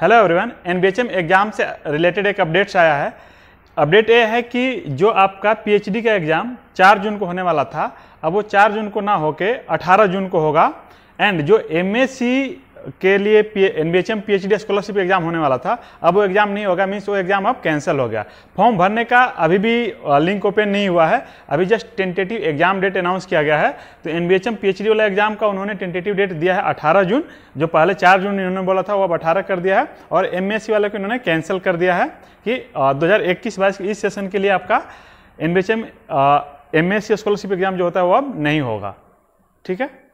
hello everyone NBHM exam से related एक updates आया है अपडेट ये है कि जो आपका पीएचडी का एग्ज़ाम 4 जून को होने वाला था अब वो 4 जून को ना होके 18 जून को होगा एंड जो एमएससी के लिए N B H M P scholarship exam होने वाला था अब वो एग्जाम नहीं होगा मीन्स वो एग्जाम अब कैंसिल हो गया फॉर्म भरने का अभी भी लिंक ओपन नहीं हुआ है अभी just tentative exam date announce किया गया है तो N B H M P H D वाला एग्जाम का उन्होंने टेंटेटिव डेट दिया है अठारह जून जो पहले चार जून इन्होंने बोला था वो अब अठारह कर दिया है और एम एस सी वाले को इन्होंने कैंसिल कर दिया है कि दो हज़ार इक्कीस बाईस इस सेशन के लिए आपका N B H M M S C scholarship exam जो होता है वो अब नहीं होगा ठीक है